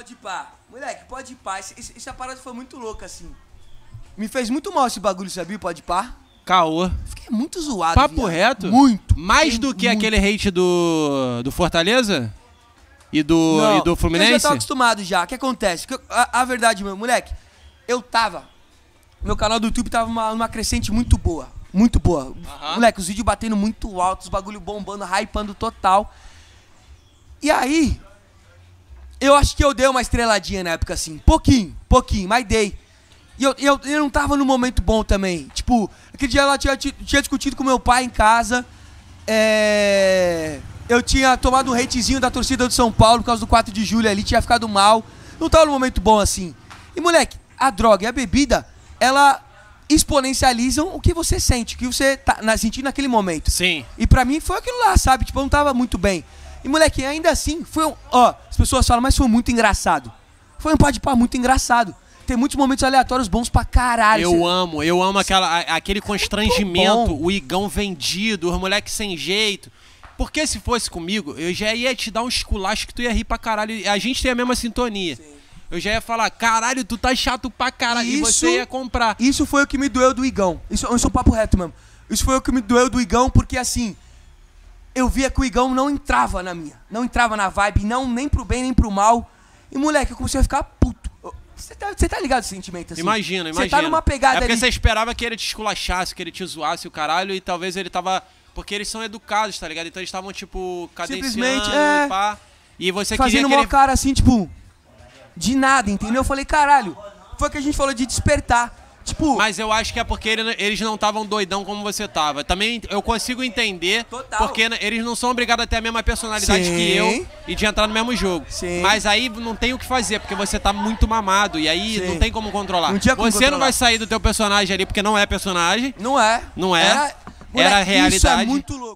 Pode pá. Moleque, pode pá. Essa, essa parada foi muito louca, assim. Me fez muito mal esse bagulho, sabia? Pode pá. Caô. Fiquei muito zoado. Papo viado. reto? Muito. Mais do que muito. aquele hate do, do Fortaleza? E do, Não, e do Fluminense? Eu já tô acostumado já. O que acontece? A, a verdade, meu moleque, eu tava. Meu canal do YouTube tava numa, numa crescente muito boa. Muito boa. Moleque, os vídeos batendo muito alto, os bagulho bombando, hypando total. E aí, eu acho que eu dei uma estreladinha na época, assim. Pouquinho, pouquinho, mas dei. E eu, eu, eu não tava num momento bom também. Tipo, aquele dia ela tinha, tinha discutido com meu pai em casa. É... Eu tinha tomado um hatezinho da torcida do São Paulo por causa do 4 de julho ali, tinha ficado mal. Não tava num momento bom assim. E, moleque, a droga e a bebida, ela exponencializam o que você sente, o que você tá sentindo naquele momento. Sim. E para mim foi aquilo lá, sabe? Tipo, eu não tava muito bem. E moleque, ainda assim, foi um. Ó, as pessoas falam, mas foi muito engraçado. Foi um par de par muito engraçado. Tem muitos momentos aleatórios bons pra caralho. Eu cê... amo, eu amo aquela, a, aquele constrangimento, o igão vendido, os moleques sem jeito. Porque se fosse comigo, eu já ia te dar um esculacho que tu ia rir pra caralho. A gente tem a mesma sintonia. Sim. Eu já ia falar, caralho, tu tá chato pra caralho. Isso, e você ia comprar. Isso foi o que me doeu do Igão. Isso, isso é um papo reto mesmo. Isso foi o que me doeu do Igão, porque assim, eu via que o Igão não entrava na minha. Não entrava na vibe, não nem pro bem, nem pro mal. E, moleque, eu comecei a ficar puto. Você tá, tá ligado o sentimento assim? Imagina, imagina. Você tá numa pegada É porque você esperava que ele te esculachasse, que ele te zoasse o caralho, e talvez ele tava... Porque eles são educados, tá ligado? Então eles estavam, tipo, cadenciando Simplesmente, é... Pá, e você Fazendo queria... Fazendo que ele... cara, assim, tipo... De nada, entendeu? Eu falei, caralho. Foi o que a gente falou de despertar. Tipo, Mas eu acho que é porque ele, eles não estavam doidão como você tava. Também eu consigo entender, Total. porque eles não são obrigados a ter a mesma personalidade Sim. que eu e de entrar no mesmo jogo. Sim. Mas aí não tem o que fazer, porque você tá muito mamado e aí Sim. não tem como controlar. Não tinha como você controlar. não vai sair do teu personagem ali, porque não é personagem. Não é. Não é. Era, Era realidade. Isso é muito louco.